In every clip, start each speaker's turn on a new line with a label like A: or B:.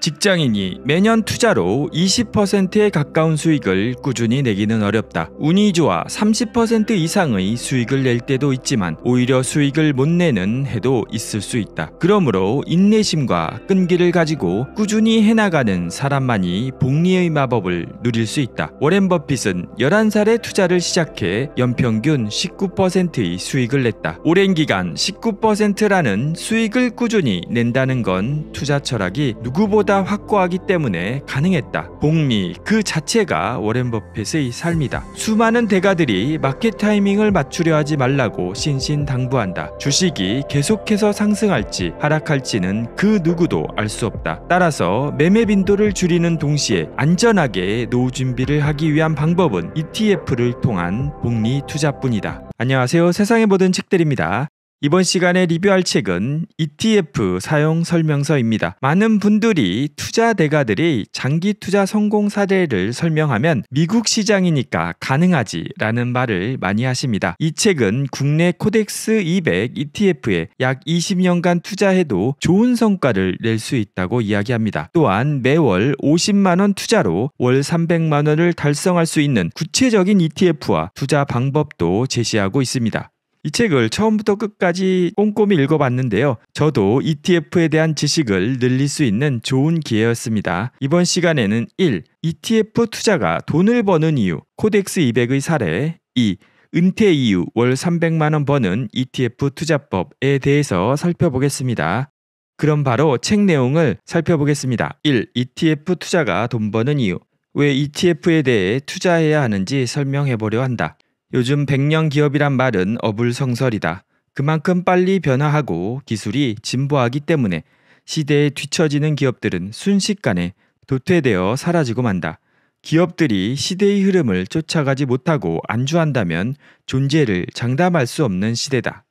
A: 직장인이 매년 투자로 20%에 가까운 수익을 꾸준히 내기는 어렵다. 운이 좋아 30% 이상의 수익을 낼 때도 있지만 오히려 수익을 못 내는 해도 있을 수 있다. 그러므로 인내심과 끈기를 가지고 꾸준히 해나가는 사람만이 복리의 마법을 누릴 수 있다. 워렌 버핏은 11살에 투자를 시작해 연평균 19%의 수익을 냈다. 오랜 기간 19%라는 수익을 꾸준히 낸다는 건 투자 철학이 누구보다 보다 확고하기 때문에 가능했다. 복리 그 자체가 워렌 버핏의 삶이다. 수많은 대가들이 마켓 타이밍을 맞추려 하지 말라고 신신당부한다. 주식이 계속해서 상승할지 하락할지는 그 누구도 알 수 없다. 따라서 매매 빈도를 줄이는 동시에 안전하게 노후 준비를 하기 위한 방법은 ETF를 통한 복리 투자뿐이다. 안녕하세요. 세상의 모든 책들입니다. 이번 시간에 리뷰할 책은 ETF 사용 설명서입니다. 많은 분들이 투자 대가들이 장기 투자 성공 사례를 설명하면 미국 시장이니까 가능하지 라는 말을 많이 하십니다. 이 책은 국내 코덱스 200 ETF에 약 20년간 투자해도 좋은 성과를 낼 수 있다고 이야기합니다. 또한 매월 50만원 투자로 월 300만원을 달성할 수 있는 구체적인 ETF와 투자 방법도 제시하고 있습니다. 이 책을 처음부터 끝까지 꼼꼼히 읽어봤는데요. 저도 ETF에 대한 지식을 늘릴 수 있는 좋은 기회였습니다. 이번 시간에는 1. ETF 투자가 돈을 버는 이유, 코덱스 200의 사례, 2. 은퇴 이후 월 300만원 버는 ETF 투자법에 대해서 살펴보겠습니다. 그럼 바로 책 내용을 살펴보겠습니다. 1. ETF 투자가 돈 버는 이유. 왜 ETF에 대해 투자해야 하는지 설명해 보려 한다. 요즘 백년 기업이란 말은 어불성설이다. 그만큼 빨리 변화하고 기술이 진보하기 때문에 시대에 뒤처지는 기업들은 순식간에 도태되어 사라지고 만다. 기업들이 시대의 흐름을 쫓아가지 못하고 안주한다면 존재를 장담할 수 없는 시대다.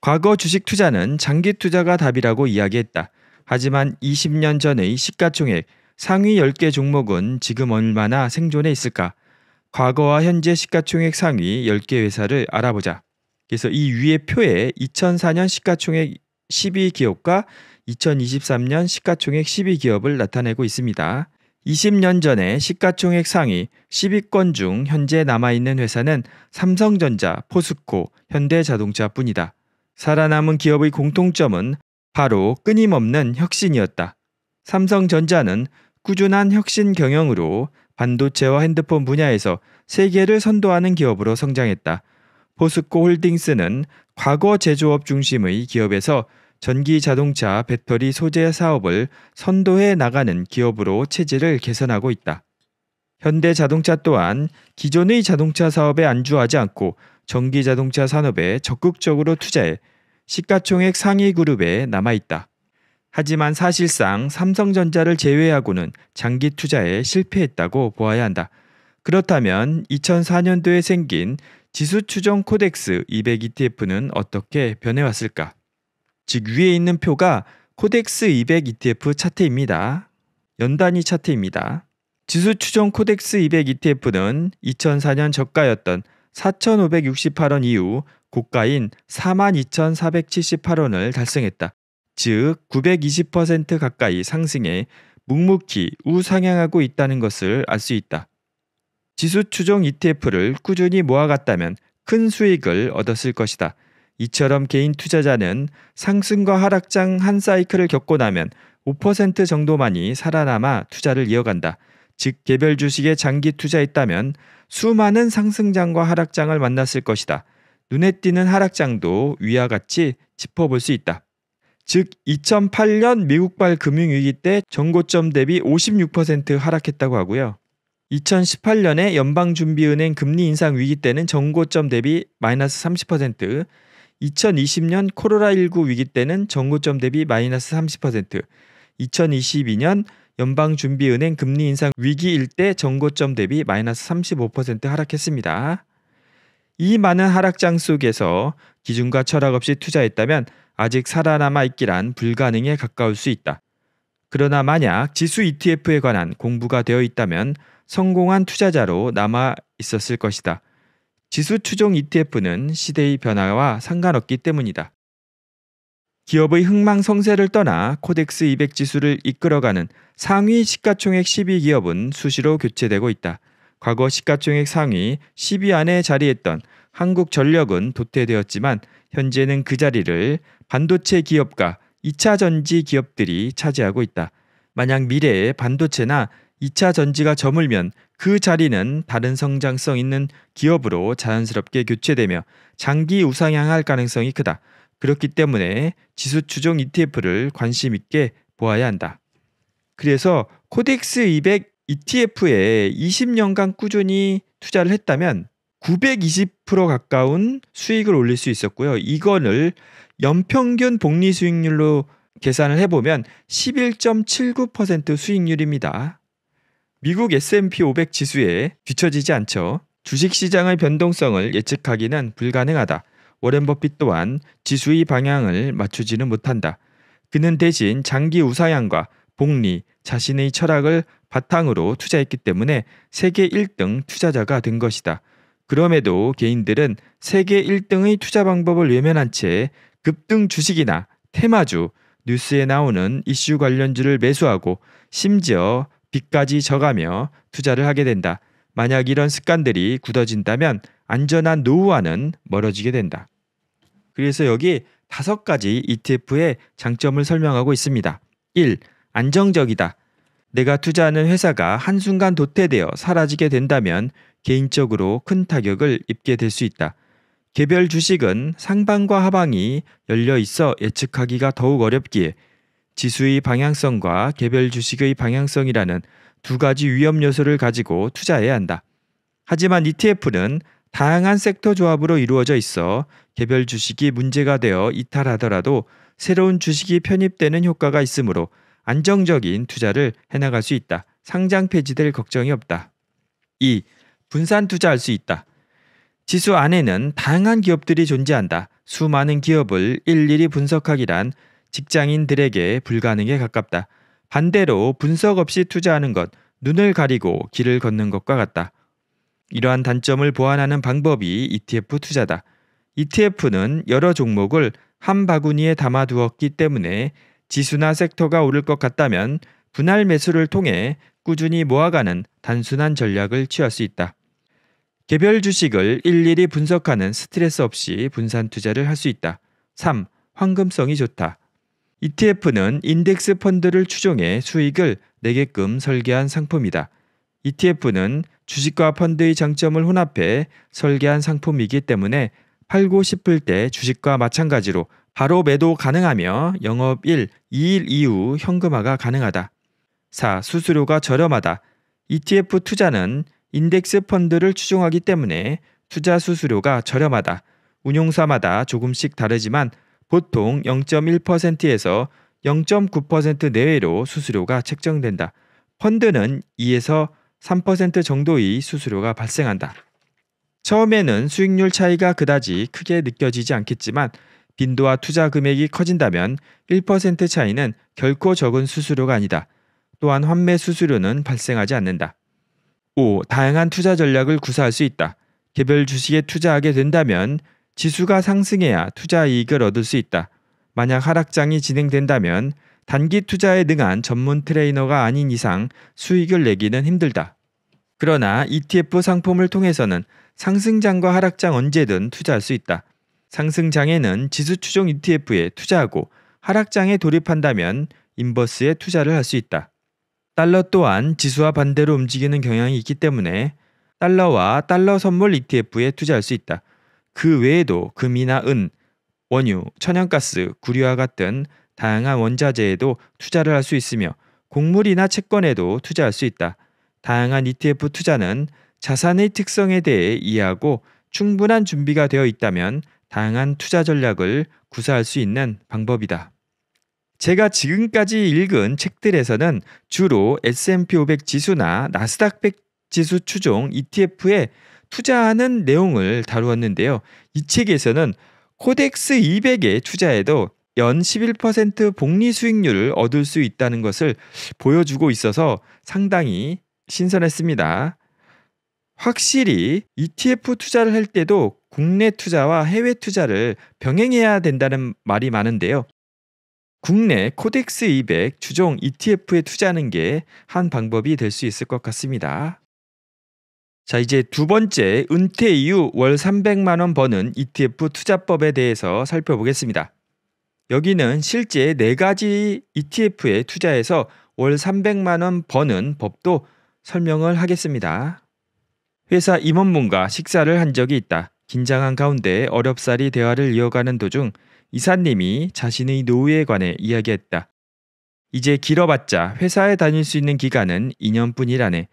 A: 과거 주식 투자는 장기 투자가 답이라고 이야기했다. 하지만 20년 전의 시가총액 상위 10개 종목은 지금 얼마나 생존해 있을까? 과거와 현재 시가총액 상위 10개 회사를 알아보자. 그래서 이 위의 표에 2004년 시가총액 12기업과 2023년 시가총액 12기업을 나타내고 있습니다. 20년 전에 시가총액 상위 10위권 중 현재 남아있는 회사는 삼성전자, 포스코, 현대자동차 뿐이다. 살아남은 기업의 공통점은 바로 끊임없는 혁신이었다. 삼성전자는 꾸준한 혁신 경영으로 반도체와 핸드폰 분야에서 세계를 선도하는 기업으로 성장했다. 포스코 홀딩스는 과거 제조업 중심의 기업에서 전기 자동차 배터리 소재 사업을 선도해 나가는 기업으로 체질을 개선하고 있다. 현대 자동차 또한 기존의 자동차 사업에 안주하지 않고 전기 자동차 산업에 적극적으로 투자해 시가총액 상위 그룹에 남아 있다. 하지만 사실상 삼성전자를 제외하고는 장기 투자에 실패했다고 보아야 한다. 그렇다면 2004년도에 생긴 지수 추정 코덱스 200 ETF는 어떻게 변해왔을까? 즉 위에 있는 표가 코덱스 200 ETF 차트입니다. 연단위 차트입니다. 지수 추정 코덱스 200 ETF는 2004년 저가였던 4,568원 이후 고가인 42,478원을 달성했다. 즉920% 가까이 상승해 묵묵히 우상향하고 있다는 것을 알 수 있다. 지수 추종 ETF를 꾸준히 모아갔다면 큰 수익을 얻었을 것이다. 이처럼 개인 투자자는 상승과 하락장 한 사이클을 겪고 나면 5% 정도만이 살아남아 투자를 이어간다. 즉 개별 주식에 장기 투자했다면 수많은 상승장과 하락장을 만났을 것이다. 눈에 띄는 하락장도 위와 같이 짚어볼 수 있다. 즉 2008년 미국발 금융위기 때 전고점 대비 56% 하락했다고 하고요. 2018년에 연방준비은행 금리 인상 위기 때는 전고점 대비 마이너스 30%, 2020년 코로나19 위기 때는 전고점 대비 마이너스 30%, 2022년 연방준비은행 금리 인상 위기일 때 전고점 대비 마이너스 35% 하락했습니다. 이 많은 하락장 속에서 기준과 철학 없이 투자했다면 아직 살아남아 있기란 불가능에 가까울 수 있다. 그러나 만약 지수 ETF에 관한 공부가 되어 있다면 성공한 투자자로 남아 있었을 것이다. 지수 추종 ETF는 시대의 변화와 상관없기 때문이다. 기업의 흥망성세를 떠나 코덱스 200 지수를 이끌어가는 상위 시가총액 1 2 기업은 수시로 교체되고 있다. 과거 시가총액 상위 10위 안에 자리했던 한국전력은 도태되었지만 현재는 그 자리를 반도체 기업과 2차 전지 기업들이 차지하고 있다. 만약 미래에 반도체나 2차 전지가 저물면 그 자리는 다른 성장성 있는 기업으로 자연스럽게 교체되며 장기 우상향할 가능성이 크다. 그렇기 때문에 지수 추종 ETF를 관심 있게 보아야 한다. 그래서 코덱스 200 ETF에 20년간 꾸준히 투자를 했다면 920% 가까운 수익을 올릴 수 있었고요. 이거를 연평균 복리 수익률로 계산을 해보면 11.79% 수익률입니다. 미국 S&P 500 지수에 뒤처지지 않죠. 주식시장의 변동성을 예측하기는 불가능하다. 워렌 버핏 또한 지수의 방향을 맞추지는 못한다. 그는 대신 장기 우사양과 복리, 자신의 철학을 바탕으로 투자했기 때문에 세계 1등 투자자가 된 것이다. 그럼에도 개인들은 세계 1등의 투자 방법을 외면한 채 급등 주식이나 테마주, 뉴스에 나오는 이슈 관련주를 매수하고 심지어 빚까지 져가며 투자를 하게 된다. 만약 이런 습관들이 굳어진다면 안전한 노후와는 멀어지게 된다. 그래서 여기 다섯 가지 ETF의 장점을 설명하고 있습니다. 1. 안정적이다. 내가 투자하는 회사가 한순간 도태되어 사라지게 된다면 개인적으로 큰 타격을 입게 될 수 있다. 개별 주식은 상방과 하방이 열려 있어 예측하기가 더욱 어렵기에 지수의 방향성과 개별 주식의 방향성이라는 두 가지 위험 요소를 가지고 투자해야 한다. 하지만 ETF는 다양한 섹터 조합으로 이루어져 있어 개별 주식이 문제가 되어 이탈하더라도 새로운 주식이 편입되는 효과가 있으므로 안정적인 투자를 해나갈 수 있다. 상장 폐지될 걱정이 없다. 2. 분산 투자할 수 있다. 지수 안에는 다양한 기업들이 존재한다. 수많은 기업을 일일이 분석하기란 직장인들에게 불가능에 가깝다. 반대로 분석 없이 투자하는 것, 눈을 가리고 길을 걷는 것과 같다. 이러한 단점을 보완하는 방법이 ETF 투자다. ETF는 여러 종목을 한 바구니에 담아두었기 때문에 지수나 섹터가 오를 것 같다면 분할 매수를 통해 꾸준히 모아가는 단순한 전략을 취할 수 있다. 개별 주식을 일일이 분석하는 스트레스 없이 분산 투자를 할 수 있다. 3. 황금성이 좋다. ETF는 인덱스 펀드를 추종해 수익을 내게끔 설계한 상품이다. ETF는 주식과 펀드의 장점을 혼합해 설계한 상품이기 때문에 팔고 싶을 때 주식과 마찬가지로 바로 매도 가능하며 영업 1, 2일 이후 현금화가 가능하다. 4. 수수료가 저렴하다. ETF 투자는 인덱스 펀드를 추종하기 때문에 투자 수수료가 저렴하다. 운용사마다 조금씩 다르지만 보통 0.1%에서 0.9% 내외로 수수료가 책정된다. 펀드는 2에서 3% 정도의 수수료가 발생한다. 처음에는 수익률 차이가 그다지 크게 느껴지지 않겠지만 빈도와 투자 금액이 커진다면 1% 차이는 결코 적은 수수료가 아니다. 또한 환매 수수료는 발생하지 않는다. 5. 다양한 투자 전략을 구사할 수 있다. 개별 주식에 투자하게 된다면 지수가 상승해야 투자 이익을 얻을 수 있다. 만약 하락장이 진행된다면 단기 투자에 능한 전문 트레이너가 아닌 이상 수익을 내기는 힘들다. 그러나 ETF 상품을 통해서는 상승장과 하락장 언제든 투자할 수 있다. 상승장에는 지수 추종 ETF에 투자하고 하락장에 돌입한다면 인버스에 투자를 할 수 있다. 달러 또한 지수와 반대로 움직이는 경향이 있기 때문에 달러와 달러 선물 ETF에 투자할 수 있다. 그 외에도 금이나 은, 원유, 천연가스, 구류와 같은 다양한 원자재에도 투자를 할 수 있으며 곡물이나 채권에도 투자할 수 있다. 다양한 ETF 투자는 자산의 특성에 대해 이해하고 충분한 준비가 되어 있다면 다양한 투자 전략을 구사할 수 있는 방법이다. 제가 지금까지 읽은 책들에서는 주로 S&P 500 지수나 나스닥 100 지수 추종 ETF에 투자하는 내용을 다루었는데요. 이 책에서는 코덱스 200에 투자해도 연 11% 복리 수익률을 얻을 수 있다는 것을 보여주고 있어서 상당히 신선했습니다. 확실히 ETF 투자를 할 때도 국내 투자와 해외 투자를 병행해야 된다는 말이 많은데요. 국내 코덱스 200 주종 ETF에 투자하는 게 한 방법이 될 수 있을 것 같습니다. 자, 이제 두 번째 은퇴 이후 월 300만 원 버는 ETF 투자법에 대해서 살펴보겠습니다. 여기는 실제 네 가지 ETF에 투자해서 월 300만 원 버는 법도 설명을 하겠습니다. 회사 임원분과 식사를 한 적이 있다. 긴장한 가운데 어렵사리 대화를 이어가는 도중 이사님이 자신의 노후에 관해 이야기했다. 이제 길어봤자 회사에 다닐 수 있는 기간은 2년뿐이라네.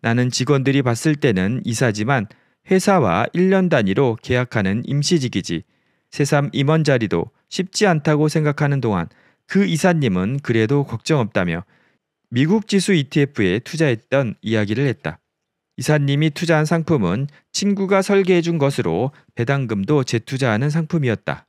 A: 나는 직원들이 봤을 때는 이사지만 회사와 1년 단위로 계약하는 임시직이지. 새삼 임원 자리도 쉽지 않다고 생각하는 동안 그 이사님은 그래도 걱정 없다며 미국 지수 ETF에 투자했던 이야기를 했다. 이사님이 투자한 상품은 친구가 설계해 준 것으로 배당금도 재투자하는 상품이었다.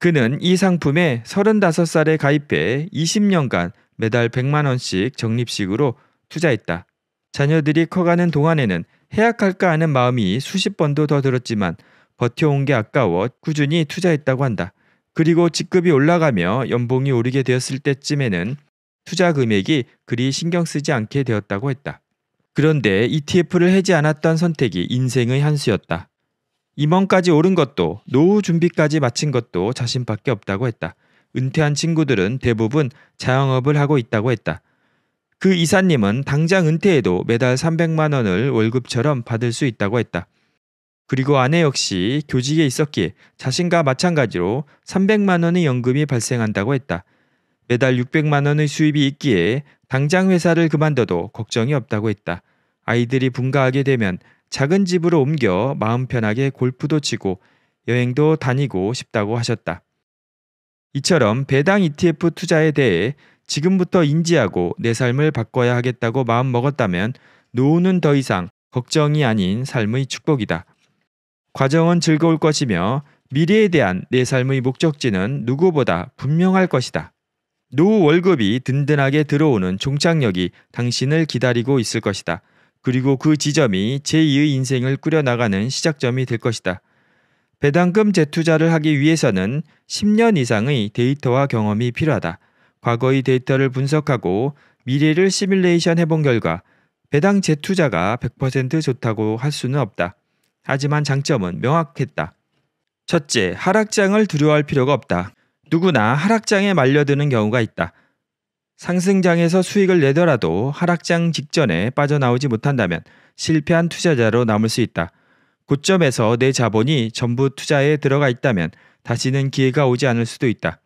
A: 그는 이 상품에 35살에 가입해 20년간 매달 100만원씩 적립식으로 투자했다. 자녀들이 커가는 동안에는 해약할까 하는 마음이 수십 번도 더 들었지만 버텨온 게 아까워 꾸준히 투자했다고 한다. 그리고 직급이 올라가며 연봉이 오르게 되었을 때쯤에는 투자 금액이 그리 신경 쓰지 않게 되었다고 했다. 그런데 ETF를 해지 않았던 선택이 인생의 한수였다. 임원까지 오른 것도 노후 준비까지 마친 것도 자신밖에 없다고 했다. 은퇴한 친구들은 대부분 자영업을 하고 있다고 했다. 그 이사님은 당장 은퇴해도 매달 300만 원을 월급처럼 받을 수 있다고 했다. 그리고 아내 역시 교직에 있었기에 자신과 마찬가지로 300만 원의 연금이 발생한다고 했다. 매달 600만 원의 수입이 있기에 당장 회사를 그만둬도 걱정이 없다고 했다. 아이들이 분가하게 되면 작은 집으로 옮겨 마음 편하게 골프도 치고 여행도 다니고 싶다고 하셨다. 이처럼 배당 ETF 투자에 대해 지금부터 인지하고 내 삶을 바꿔야 하겠다고 마음 먹었다면 노후는 더 이상 걱정이 아닌 삶의 축복이다. 과정은 즐거울 것이며 미래에 대한 내 삶의 목적지는 누구보다 분명할 것이다. 노후 월급이 든든하게 들어오는 종착역이 당신을 기다리고 있을 것이다. 그리고 그 지점이 제2의 인생을 꾸려나가는 시작점이 될 것이다. 배당금 재투자를 하기 위해서는 10년 이상의 데이터와 경험이 필요하다. 과거의 데이터를 분석하고 미래를 시뮬레이션 해본 결과 배당 재투자가 100% 좋다고 할 수는 없다. 하지만 장점은 명확했다. 첫째, 하락장을 두려워할 필요가 없다. 누구나 하락장에 말려드는 경우가 있다. 상승장에서 수익을 내더라도 하락장 직전에 빠져나오지 못한다면 실패한 투자자로 남을 수 있다. 고점에서 내 자본이 전부 투자에 들어가 있다면 다시는 기회가 오지 않을 수도 있다.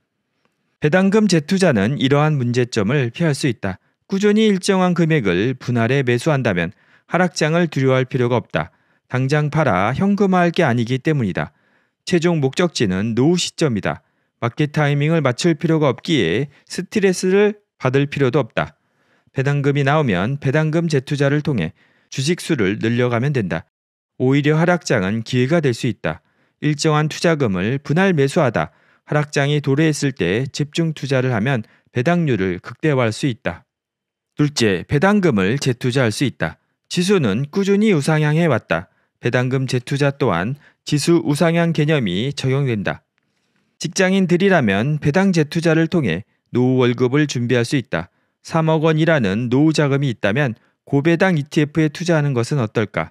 A: 배당금 재투자는 이러한 문제점을 피할 수 있다. 꾸준히 일정한 금액을 분할해 매수한다면 하락장을 두려워할 필요가 없다. 당장 팔아 현금화할 게 아니기 때문이다. 최종 목적지는 노후 시점이다. 마켓 타이밍을 맞출 필요가 없기에 스트레스를 받을 필요도 없다. 배당금이 나오면 배당금 재투자를 통해 주식 수를 늘려가면 된다. 오히려 하락장은 기회가 될 수 있다. 일정한 투자금을 분할 매수하다 하락장이 도래했을 때 집중 투자를 하면 배당률을 극대화할 수 있다. 둘째, 배당금을 재투자할 수 있다. 지수는 꾸준히 우상향해 왔다. 배당금 재투자 또한 지수 우상향 개념이 적용된다. 직장인들이라면 배당 제투자를 통해 노후 월급을 준비할 수 있다. 3억 원이라는 노후 자금이 있다면 고배당 ETF에 투자하는 것은 어떨까?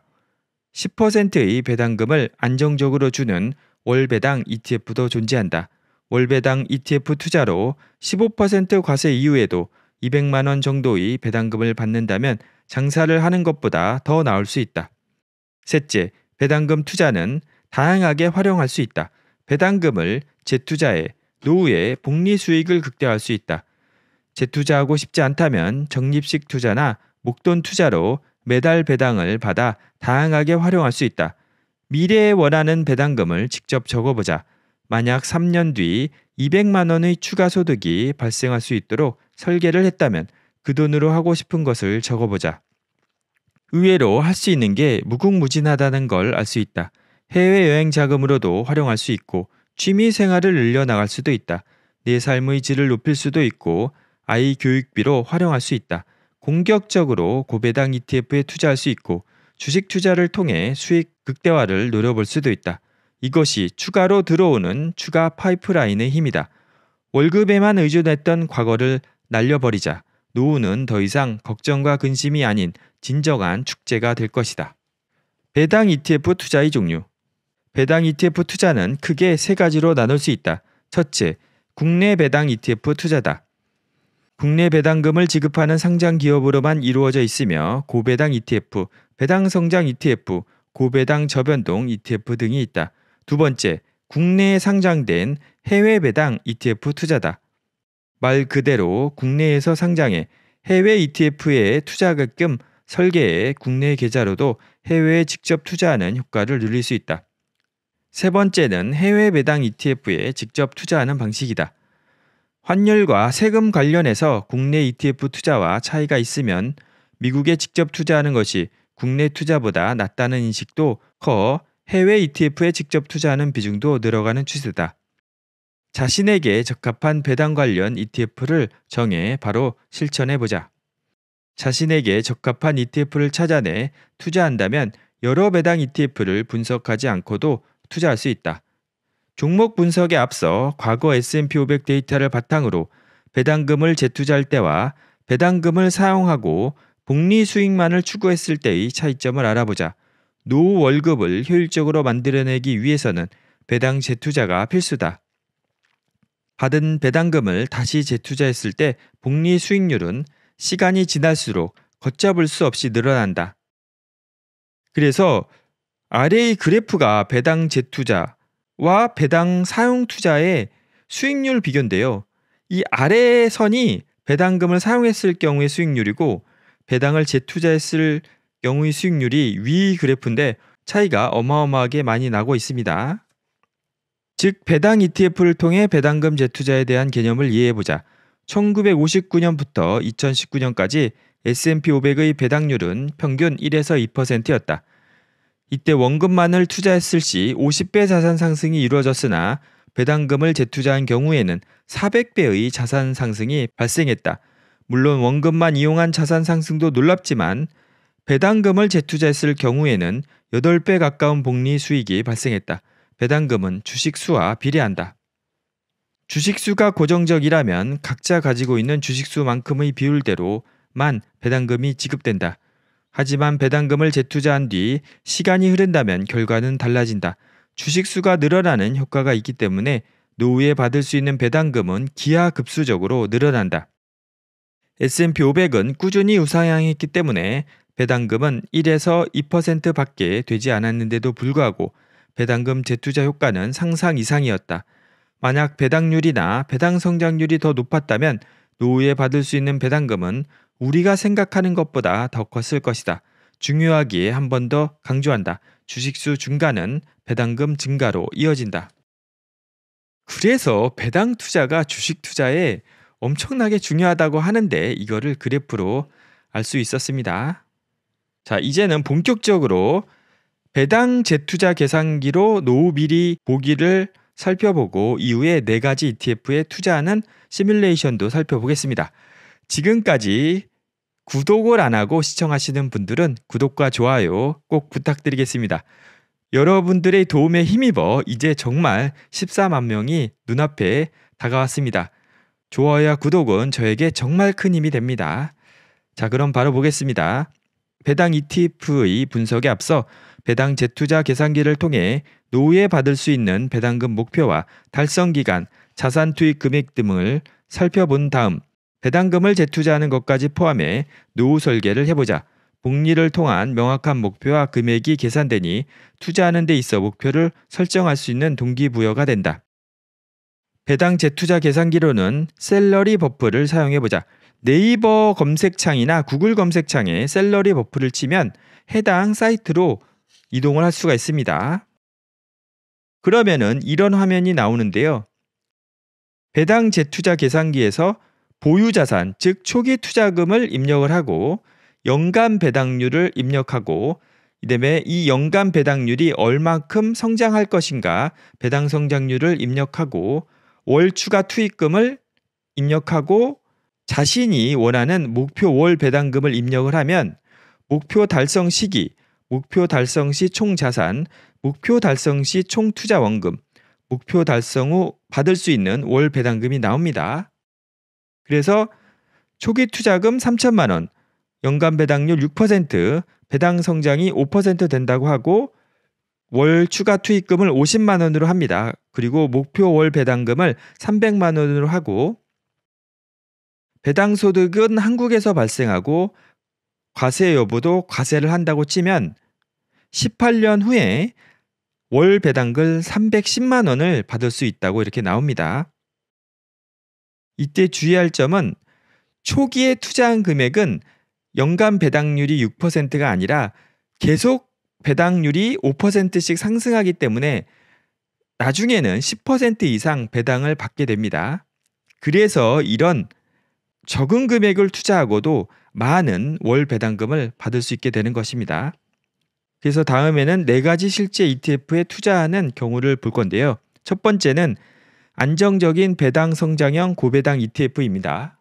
A: 10%의 배당금을 안정적으로 주는 월배당 ETF도 존재한다. 월배당 ETF 투자로 15% 과세 이후에도 200만 원 정도의 배당금을 받는다면 장사를 하는 것보다 더 나을 수 있다. 셋째, 배당금 투자는 다양하게 활용할 수 있다. 배당금을 재투자에 노후에 복리 수익을 극대화할 수 있다. 재투자하고 싶지 않다면 적립식 투자나 목돈 투자로 매달 배당을 받아 다양하게 활용할 수 있다. 미래에 원하는 배당금을 직접 적어보자. 만약 3년 뒤 200만 원의 추가 소득이 발생할 수 있도록 설계를 했다면 그 돈으로 하고 싶은 것을 적어보자. 의외로 할 수 있는 게 무궁무진하다는 걸 알 수 있다. 해외여행 자금으로도 활용할 수 있고 취미 생활을 늘려나갈 수도 있다. 내 삶의 질을 높일 수도 있고 아이 교육비로 활용할 수 있다. 공격적으로 고배당 ETF에 투자할 수 있고 주식 투자를 통해 수익 극대화를 노려볼 수도 있다. 이것이 추가로 들어오는 추가 파이프라인의 힘이다. 월급에만 의존했던 과거를 날려버리자 노후는 더 이상 걱정과 근심이 아닌 진정한 축제가 될 것이다. 배당 ETF 투자의 종류 배당 ETF 투자는 크게 세 가지로 나눌 수 있다. 첫째, 국내 배당 ETF 투자다. 국내 배당금을 지급하는 상장 기업으로만 이루어져 있으며 고배당 ETF, 배당 성장 ETF, 고배당 저변동 ETF 등이 있다. 두 번째, 국내에 상장된 해외 배당 ETF 투자다. 말 그대로 국내에서 상장해 해외 e t f 의투자하게설계에 국내 계좌로도 해외에 직접 투자하는 효과를 늘릴 수 있다. 세 번째는 해외 배당 ETF에 직접 투자하는 방식이다. 환율과 세금 관련해서 국내 ETF 투자와 차이가 있으면 미국에 직접 투자하는 것이 국내 투자보다 낫다는 인식도 커 해외 ETF에 직접 투자하는 비중도 늘어가는 추세다. 자신에게 적합한 배당 관련 ETF를 정해 바로 실천해 보자. 자신에게 적합한 ETF를 찾아내 투자한다면 여러 배당 ETF를 분석하지 않고도 투자할 수 있다. 종목 분석에 앞서 과거 S&P 500 데이터를 바탕으로 배당금을 재투자할 때와 배당금을 사용하고 복리 수익만을 추구했을 때의 차이점을 알아보자. 노후 월급을 효율적으로 만들어내기 위해서는 배당 재투자가 필수다. 받은 배당금을 다시 재투자했을 때 복리 수익률은 시간이 지날수록 걷잡을 수 없이 늘어난다. 그래서 아래의 그래프가 배당 재투자와 배당 사용 투자의 수익률 비교인데요. 이 아래 선이 배당금을 사용했을 경우의 수익률이고 배당을 재투자했을 경우의 수익률이 위 그래프인데 차이가 어마어마하게 많이 나고 있습니다. 즉 배당 ETF를 통해 배당금 재투자에 대한 개념을 이해해보자. 1959년부터 2019년까지 S&P 500의 배당률은 평균 1에서 2%였다. 이때 원금만을 투자했을 시 50배 자산 상승이 이루어졌으나 배당금을 재투자한 경우에는 400배의 자산 상승이 발생했다. 물론 원금만 이용한 자산 상승도 놀랍지만 배당금을 재투자했을 경우에는 8배 가까운 복리 수익이 발생했다. 배당금은 주식수와 비례한다. 주식수가 고정적이라면 각자 가지고 있는 주식수만큼의 비율대로만 배당금이 지급된다. 하지만 배당금을 재투자한 뒤 시간이 흐른다면 결과는 달라진다. 주식수가 늘어나는 효과가 있기 때문에 노후에 받을 수 있는 배당금은 기하급수적으로 늘어난다. S&P 500은 꾸준히 우상향했기 때문에 배당금은 1에서 2% 밖에 되지 않았는데도 불구하고 배당금 재투자 효과는 상상 이상이었다. 만약 배당률이나 배당 성장률이 더 높았다면 노후에 받을 수 있는 배당금은 우리가 생각하는 것보다 더 컸을 것이다. 중요하기에 한 번 더 강조한다. 주식수 증가는 배당금 증가로 이어진다. 그래서 배당 투자가 주식 투자에 엄청나게 중요하다고 하는데 이거를 그래프로 알 수 있었습니다. 자, 이제는 본격적으로 배당 재투자 계산기로 노후 미리 보기를 살펴보고 이후에 네 가지 ETF에 투자하는 시뮬레이션도 살펴보겠습니다. 지금까지 구독을 안 하고 시청하시는 분들은 구독과 좋아요 꼭 부탁드리겠습니다. 여러분들의 도움에 힘입어 이제 정말 14만 명이 눈앞에 다가왔습니다. 좋아요와 구독은 저에게 정말 큰 힘이 됩니다. 자, 그럼 바로 보겠습니다. 배당 ETF의 분석에 앞서 배당 재투자 계산기를 통해 노후에 받을 수 있는 배당금 목표와 달성 기간, 자산 투입 금액 등을 살펴본 다음 배당금을 재투자하는 것까지 포함해 노후 설계를 해보자. 복리를 통한 명확한 목표와 금액이 계산되니 투자하는 데 있어 목표를 설정할 수 있는 동기부여가 된다. 배당 재투자 계산기로는 셀러리 버프를 사용해보자. 네이버 검색창이나 구글 검색창에 셀러리 버프를 치면 해당 사이트로 이동을 할 수가 있습니다. 그러면은 이런 화면이 나오는데요. 배당 재투자 계산기에서 보유자산, 즉 초기 투자금을 입력을 하고 연간 배당률을 입력하고 이다음에 이 연간 배당률이 얼만큼 성장할 것인가 배당 성장률을 입력하고 월 추가 투입금을 입력하고 자신이 원하는 목표 월 배당금을 입력을 하면 목표 달성 시기, 목표 달성 시 총 자산, 목표 달성 시 총 투자 원금, 목표 달성 후 받을 수 있는 월 배당금이 나옵니다. 그래서 초기 투자금 3천만 원, 연간 배당률 6%, 배당 성장이 5% 된다고 하고 월 추가 투입금을 50만 원으로 합니다. 그리고 목표 월 배당금을 300만 원으로 하고 배당 소득은 한국에서 발생하고 과세 여부도 과세를 한다고 치면 18년 후에 월 배당금 310만 원을 받을 수 있다고 이렇게 나옵니다. 이때 주의할 점은 초기에 투자한 금액은 연간 배당률이 6%가 아니라 계속 배당률이 5%씩 상승하기 때문에 나중에는 10% 이상 배당을 받게 됩니다. 그래서 이런 적은 금액을 투자하고도 많은 월 배당금을 받을 수 있게 되는 것입니다. 그래서 다음에는 네 가지 실제 ETF에 투자하는 경우를 볼 건데요. 첫 번째는 안정적인 배당 성장형 고배당 ETF입니다.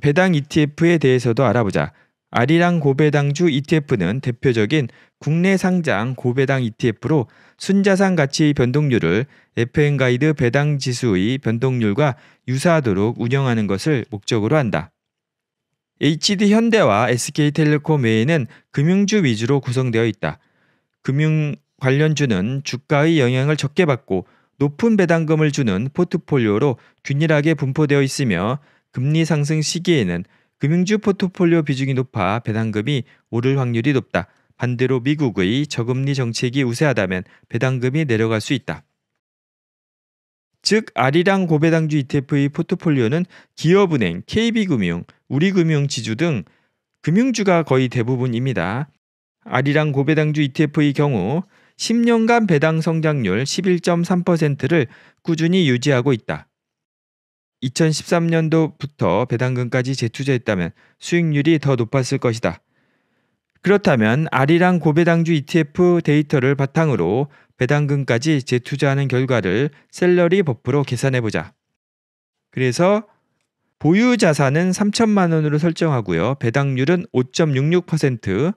A: 배당 ETF에 대해서도 알아보자. 아리랑 고배당주 ETF는 대표적인 국내 상장 고배당 ETF로 순자산 가치 변동률을 FN 가이드 배당 지수의 변동률과 유사하도록 운영하는 것을 목적으로 한다. HD 현대와 SK텔레콤 외에는 금융주 위주로 구성되어 있다. 금융 관련주는 주가의 영향을 적게 받고 높은 배당금을 주는 포트폴리오로 균일하게 분포되어 있으며 금리 상승 시기에는 금융주 포트폴리오 비중이 높아 배당금이 오를 확률이 높다. 반대로 미국의 저금리 정책이 우세하다면 배당금이 내려갈 수 있다. 즉 아리랑 고배당주 ETF의 포트폴리오는 기업은행, KB금융, 우리금융지주 등 금융주가 거의 대부분입니다. 아리랑 고배당주 ETF의 경우 10년간 배당 성장률 11.3%를 꾸준히 유지하고 있다. 2013년도부터 배당금까지 재투자했다면 수익률이 더 높았을 것이다. 그렇다면 아리랑 고배당주 ETF 데이터를 바탕으로 배당금까지 재투자하는 결과를 셀러리 버프로 계산해보자. 그래서 보유 자산은 3천만 원으로 설정하고요. 배당률은 5.66%,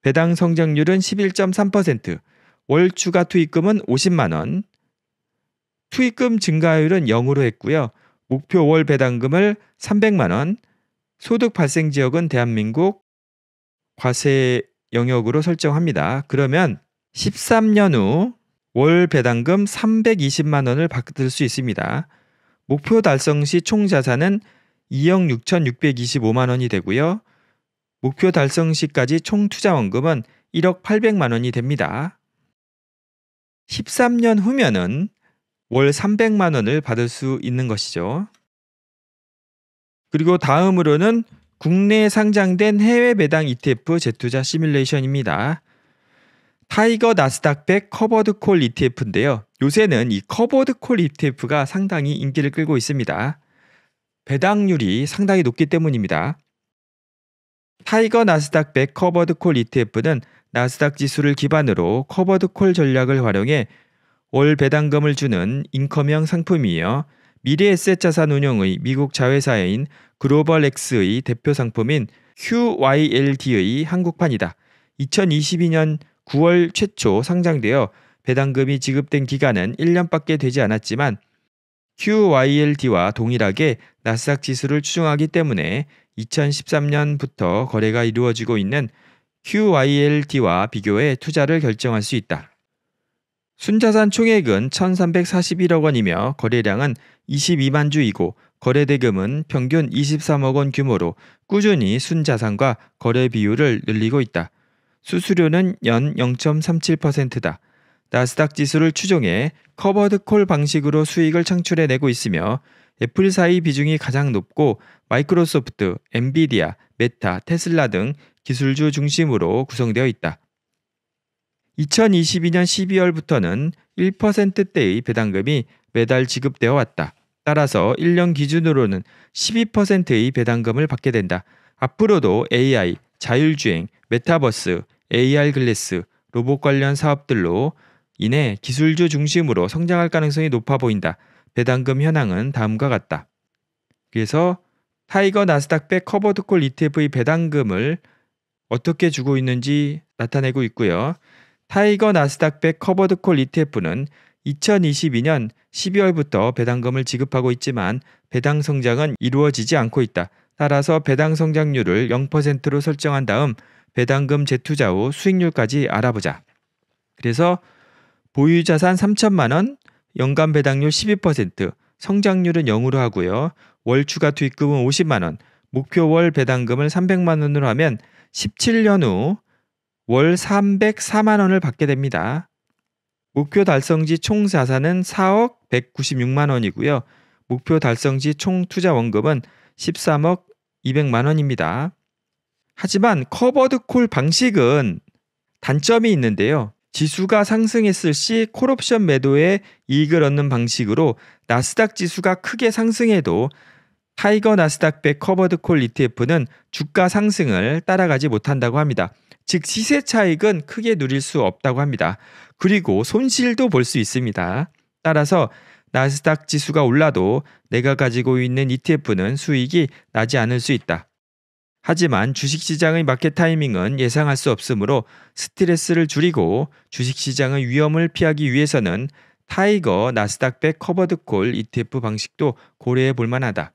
A: 배당 성장률은 11.3%, 월 추가 투입금은 50만 원. 투입금 증가율은 0으로 했고요. 목표 월 배당금을 300만 원. 소득 발생 지역은 대한민국 과세 영역으로 설정합니다. 그러면 13년 후 월 배당금 320만 원을 받을 수 있습니다. 목표 달성 시 총 자산은 2억 6,625만 원이 되고요. 목표 달성 시까지 총 투자원금은 1억 800만 원이 됩니다. 13년 후면은 월 300만 원을 받을 수 있는 것이죠. 그리고 다음으로는 국내에 상장된 해외 배당 ETF 재투자 시뮬레이션입니다. 타이거 나스닥백 커버드 콜 ETF인데요. 요새는 이 커버드 콜 ETF가 상당히 인기를 끌고 있습니다. 배당률이 상당히 높기 때문입니다. 타이거 나스닥백 커버드 콜 ETF는 나스닥 지수를 기반으로 커버드콜 전략을 활용해 월 배당금을 주는 인컴형 상품이며 미래에셋 자산 운용의 미국 자회사인 글로벌 X의 대표 상품인 QYLD의 한국판이다. 2022년 9월 최초 상장되어 배당금이 지급된 기간은 1년밖에 되지 않았지만 QYLD와 동일하게 나스닥 지수를 추종하기 때문에 2013년부터 거래가 이루어지고 있는 QYLD와 비교해 투자를 결정할 수 있다. 순자산 총액은 1,341억 원이며 거래량은 22만 주이고 거래대금은 평균 23억 원 규모로 꾸준히 순자산과 거래 비율을 늘리고 있다. 수수료는 연 0.37%다. 나스닥 지수를 추종해 커버드 콜 방식으로 수익을 창출해내고 있으며 애플 사이 비중이 가장 높고 마이크로소프트, 엔비디아, 메타, 테슬라 등 기술주 중심으로 구성되어 있다. 2022년 12월부터는 1%대의 배당금이 매달 지급되어 왔다. 따라서 1년 기준으로는 12%의 배당금을 받게 된다. 앞으로도 AI, 자율주행, 메타버스, AR 글래스, 로봇 관련 사업들로 인해 기술주 중심으로 성장할 가능성이 높아 보인다. 배당금 현황은 다음과 같다. 그래서 타이거 나스닥 백 커버드콜 ETF의 배당금을 어떻게 주고 있는지 나타내고 있고요. 타이거 나스닥백 커버드콜 ETF는 2022년 12월부터 배당금을 지급하고 있지만 배당 성장은 이루어지지 않고 있다. 따라서 배당 성장률을 0%로 설정한 다음 배당금 재투자 후 수익률까지 알아보자. 그래서 보유 자산 3천만 원, 연간 배당률 12%, 성장률은 0으로 하고요. 월 추가 투입금은 50만 원, 목표 월 배당금을 300만 원으로 하면 17년 후 월 304만 원을 받게 됩니다. 목표 달성지 총 자산은 4억 196만 원이고요. 목표 달성지 총 투자 원금은 13억 200만 원입니다. 하지만 커버드 콜 방식은 단점이 있는데요. 지수가 상승했을 시 콜옵션 매도에 이익을 얻는 방식으로 나스닥 지수가 크게 상승해도 타이거 나스닥백 커버드 콜 ETF는 주가 상승을 따라가지 못한다고 합니다. 즉 시세 차익은 크게 누릴 수 없다고 합니다. 그리고 손실도 볼 수 있습니다. 따라서 나스닥 지수가 올라도 내가 가지고 있는 ETF는 수익이 나지 않을 수 있다. 하지만 주식시장의 마켓 타이밍은 예상할 수 없으므로 스트레스를 줄이고 주식시장의 위험을 피하기 위해서는 타이거 나스닥백 커버드콜 ETF 방식도 고려해 볼 만하다.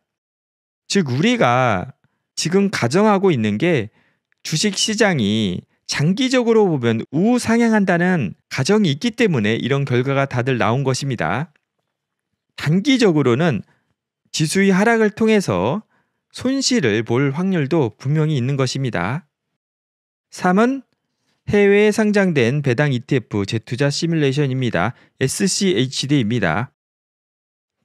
A: 즉 우리가 지금 가정하고 있는 게 주식 시장이 장기적으로 보면 우상향한다는 가정이 있기 때문에 이런 결과가 다들 나온 것입니다. 단기적으로는 지수의 하락을 통해서 손실을 볼 확률도 분명히 있는 것입니다. 3은 해외에 상장된 배당 ETF 재투자 시뮬레이션입니다. SCHD입니다.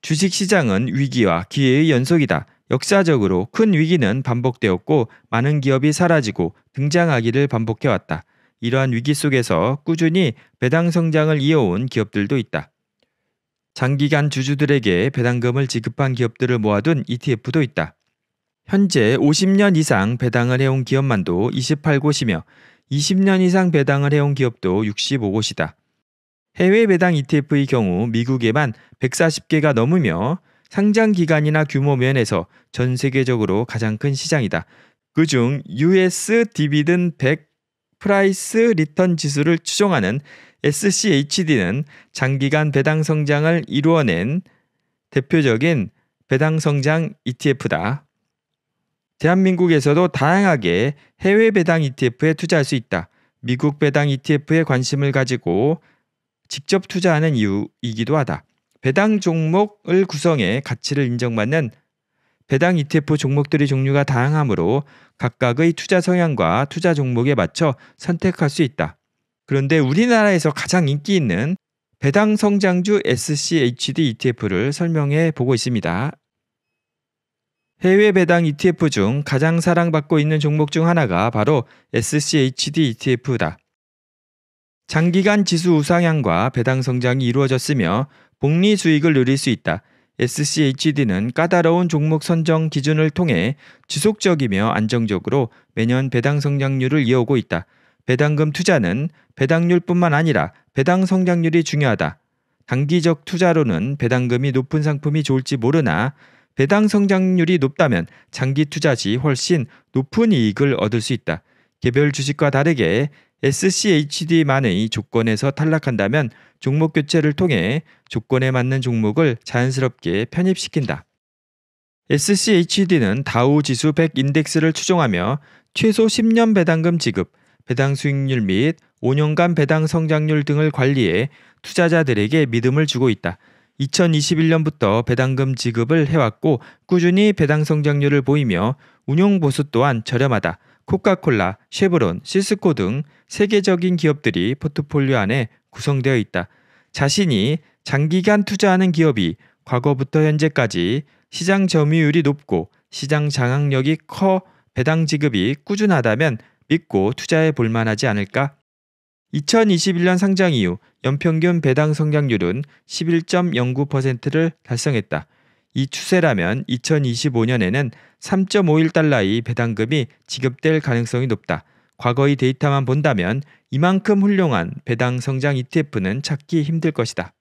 A: 주식 시장은 위기와 기회의 연속이다. 역사적으로 큰 위기는 반복되었고 많은 기업이 사라지고 등장하기를 반복해왔다. 이러한 위기 속에서 꾸준히 배당 성장을 이어온 기업들도 있다. 장기간 주주들에게 배당금을 지급한 기업들을 모아둔 ETF도 있다. 현재 50년 이상 배당을 해온 기업만도 28곳이며 20년 이상 배당을 해온 기업도 65곳이다. 해외 배당 ETF의 경우 미국에만 140개가 넘으며 상장 기간이나 규모 면에서 전 세계적으로 가장 큰 시장이다. 그중 US 디비든 100 프라이스 리턴 지수를 추종하는 SCHD는 장기간 배당 성장을 이루어낸 대표적인 배당 성장 ETF다. 대한민국에서도 다양하게 해외 배당 ETF에 투자할 수 있다. 미국 배당 ETF에 관심을 가지고 직접 투자하는 이유이기도 하다. 배당 종목을 구성해 가치를 인정받는 배당 ETF 종목들의 종류가 다양하므로 각각의 투자 성향과 투자 종목에 맞춰 선택할 수 있다. 그런데 우리나라에서 가장 인기 있는 배당 성장주 SCHD ETF를 설명해 보고 있습니다. 해외 배당 ETF 중 가장 사랑받고 있는 종목 중 하나가 바로 SCHD ETF다. 장기간 지수 우상향과 배당 성장이 이루어졌으며 복리 수익을 누릴 수 있다. SCHD는 까다로운 종목 선정 기준을 통해 지속적이며 안정적으로 매년 배당 성장률을 이어오고 있다. 배당금 투자는 배당률뿐만 아니라 배당 성장률이 중요하다. 단기적 투자로는 배당금이 높은 상품이 좋을지 모르나 배당 성장률이 높다면 장기 투자 시 훨씬 높은 이익을 얻을 수 있다. 개별 주식과 다르게 SCHD만의 조건에서 탈락한다면 종목 교체를 통해 조건에 맞는 종목을 자연스럽게 편입시킨다. SCHD는 다우 지수 100 인덱스를 추종하며 최소 10년 배당금 지급, 배당 수익률 및 5년간 배당 성장률 등을 관리해 투자자들에게 믿음을 주고 있다. 2021년부터 배당금 지급을 해왔고 꾸준히 배당 성장률을 보이며 운용 보수 또한 저렴하다. 코카콜라, 쉐브론, 시스코 등 세계적인 기업들이 포트폴리오 안에 구성되어 있다. 자신이 장기간 투자하는 기업이 과거부터 현재까지 시장 점유율이 높고 시장 장악력이 커 배당 지급이 꾸준하다면 믿고 투자해 볼 만하지 않을까? 2021년 상장 이후 연평균 배당 성장률은 11.09%를 달성했다. 이 추세라면 2025년에는 3.51달러의 배당금이 지급될 가능성이 높다. 과거의 데이터만 본다면 이만큼 훌륭한 배당 성장 ETF는 찾기 힘들 것이다.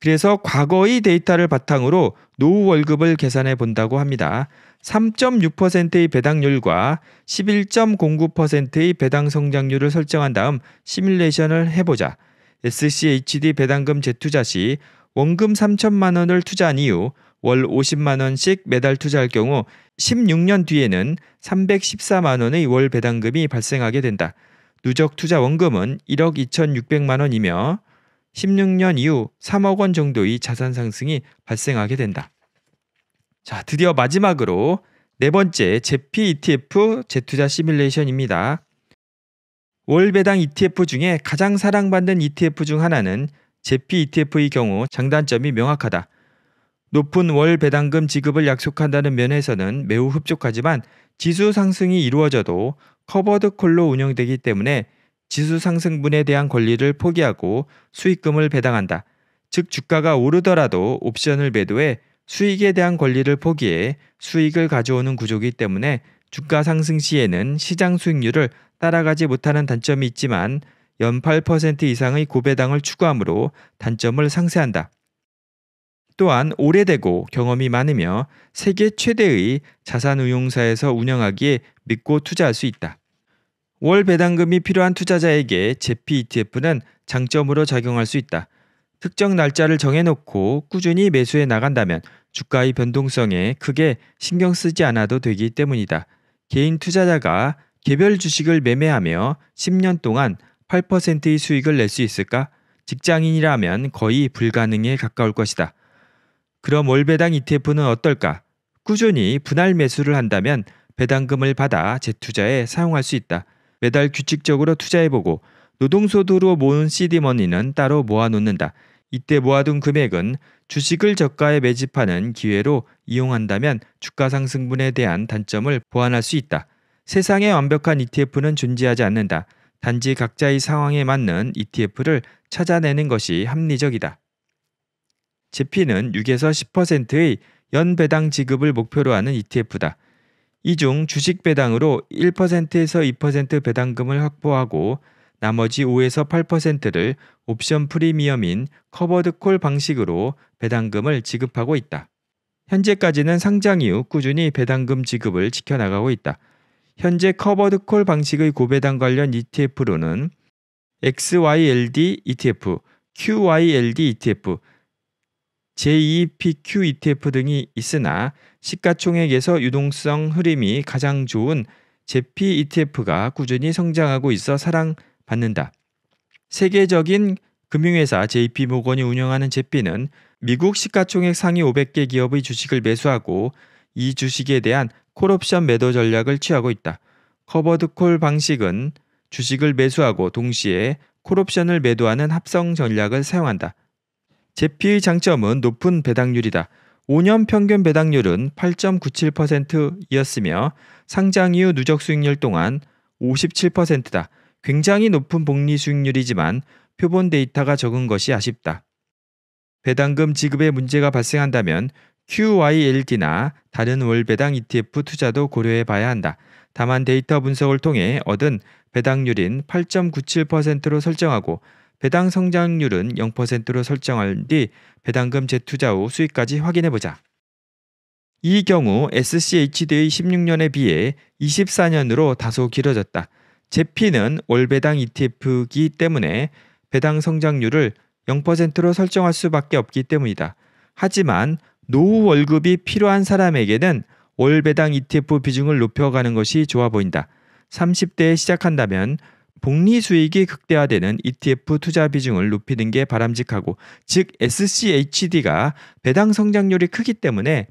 A: 그래서 과거의 데이터를 바탕으로 노후 월급을 계산해 본다고 합니다. 3.6%의 배당률과 11.09%의 배당 성장률을 설정한 다음 시뮬레이션을 해보자. SCHD 배당금 재투자 시 원금 3천만 원을 투자한 이후 월 50만 원씩 매달 투자할 경우 16년 뒤에는 314만 원의 월 배당금이 발생하게 된다. 누적 투자 원금은 1억 2,600만 원이며 16년 이후 3억 원 정도의 자산 상승이 발생하게 된다. 자, 드디어 마지막으로 네 번째 제피 ETF 재투자 시뮬레이션입니다. 월 배당 ETF 중에 가장 사랑받는 ETF 중 하나는 제피 ETF의 경우 장단점이 명확하다. 높은 월 배당금 지급을 약속한다는 면에서는 매우 흡족하지만 지수 상승이 이루어져도 커버드 콜로 운영되기 때문에 지수 상승분에 대한 권리를 포기하고 수익금을 배당한다. 즉 주가가 오르더라도 옵션을 매도해 수익에 대한 권리를 포기해 수익을 가져오는 구조이기 때문에 주가 상승 시에는 시장 수익률을 따라가지 못하는 단점이 있지만 연 8% 이상의 고배당을 추구하므로 단점을 상쇄한다. 또한 오래되고 경험이 많으며 세계 최대의 자산운용사에서 운영하기에 믿고 투자할 수 있다. 월 배당금이 필요한 투자자에게 제피 ETF는 장점으로 작용할 수 있다. 특정 날짜를 정해놓고 꾸준히 매수해 나간다면 주가의 변동성에 크게 신경 쓰지 않아도 되기 때문이다. 개인 투자자가 개별 주식을 매매하며 10년 동안 8%의 수익을 낼 수 있을까? 직장인이라면 거의 불가능에 가까울 것이다. 그럼 월 배당 ETF는 어떨까? 꾸준히 분할 매수를 한다면 배당금을 받아 재투자에 사용할 수 있다. 매달 규칙적으로 투자해보고 노동소득으로 모은 c d 머니는 따로 모아놓는다. 이때 모아둔 금액은 주식을 저가에 매집하는 기회로 이용한다면 주가 상승분에 대한 단점을 보완할 수 있다. 세상에 완벽한 ETF는 존재하지 않는다. 단지 각자의 상황에 맞는 ETF를 찾아내는 것이 합리적이다. 제피는 6에서 10%의 연 배당 지급을 목표로 하는 ETF다. 이 중 주식 배당으로 1%에서 2% 배당금을 확보하고 나머지 5에서 8%를 옵션 프리미엄인 커버드 콜 방식으로 배당금을 지급하고 있다. 현재까지는 상장 이후 꾸준히 배당금 지급을 지켜나가고 있다. 현재 커버드 콜 방식의 고배당 관련 ETF로는 XYLD ETF, QYLD ETF, 제2PQ ETF 등이 있으나 시가총액에서 유동성 흐름이 가장 좋은 제피 ETF가 꾸준히 성장하고 있어 사랑받는다. 세계적인 금융회사 JP 모건이 운영하는 제피는 미국 시가총액 상위 500개 기업의 주식을 매수하고 이 주식에 대한 콜옵션 매도 전략을 취하고 있다. 커버드콜 방식은 주식을 매수하고 동시에 콜옵션을 매도하는 합성 전략을 사용한다. 제피의 장점은 높은 배당률이다. 5년 평균 배당률은 8.97%이었으며 상장 이후 누적 수익률 동안 57%다. 굉장히 높은 복리 수익률이지만 표본 데이터가 적은 것이 아쉽다. 배당금 지급에 문제가 발생한다면 QYLD나 다른 월배당 ETF 투자도 고려해 봐야 한다. 다만 데이터 분석을 통해 얻은 배당률인 8.97%로 설정하고 배당 성장률은 0%로 설정한 뒤 배당금 재투자 후 수익까지 확인해보자. 이 경우 SCHD의 16년에 비해 24년으로 다소 길어졌다. 제피는 월배당 ETF이기 때문에 배당 성장률을 0%로 설정할 수밖에 없기 때문이다. 하지만 노후 월급이 필요한 사람에게는 월배당 ETF 비중을 높여가는 것이 좋아 보인다. 30대에 시작한다면 복리 수익이 극대화되는 ETF 투자 비중을 높이는 게 바람직하고 즉 SCHD가 배당 성장률이 크기 때문에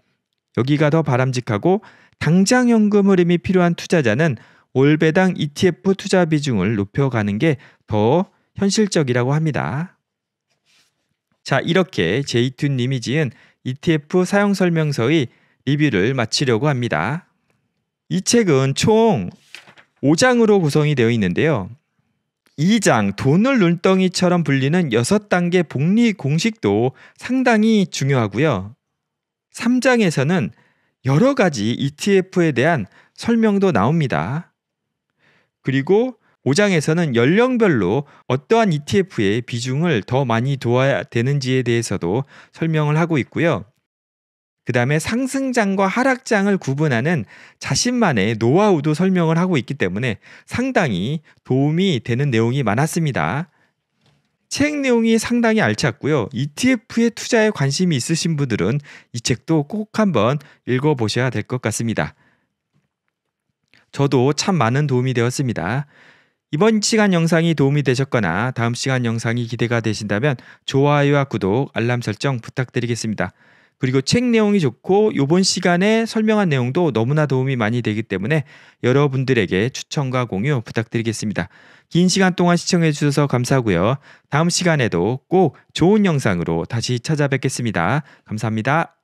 A: 여기가 더 바람직하고 당장 현금 흐름이 필요한 투자자는 올 배당 ETF 투자 비중을 높여가는 게 더 현실적이라고 합니다. 자 이렇게 제이툰 님이 지은 ETF 사용 설명서의 리뷰를 마치려고 합니다. 이 책은 총 5장으로 구성이 되어 있는데요. 2장 돈을 눈덩이처럼 불리는 6단계 복리 공식도 상당히 중요하고요. 3장에서는 여러 가지 ETF에 대한 설명도 나옵니다. 그리고 5장에서는 연령별로 어떠한 ETF의 비중을 더 많이 두어야 되는지에 대해서도 설명을 하고 있고요. 그 다음에 상승장과 하락장을 구분하는 자신만의 노하우도 설명을 하고 있기 때문에 상당히 도움이 되는 내용이 많았습니다. 책 내용이 상당히 알찼고요. e t f 에 투자에 관심이 있으신 분들은 이 책도 꼭 한번 읽어보셔야 될 것 같습니다. 저도 참 많은 도움이 되었습니다. 이번 시간 영상이 도움이 되셨거나 다음 시간 영상이 기대가 되신다면 좋아요와 구독, 알람 설정 부탁드리겠습니다. 그리고 책 내용이 좋고 요번 시간에 설명한 내용도 너무나 도움이 많이 되기 때문에 여러분들에게 추천과 공유 부탁드리겠습니다. 긴 시간 동안 시청해 주셔서 감사하고요. 다음 시간에도 꼭 좋은 영상으로 다시 찾아뵙겠습니다. 감사합니다.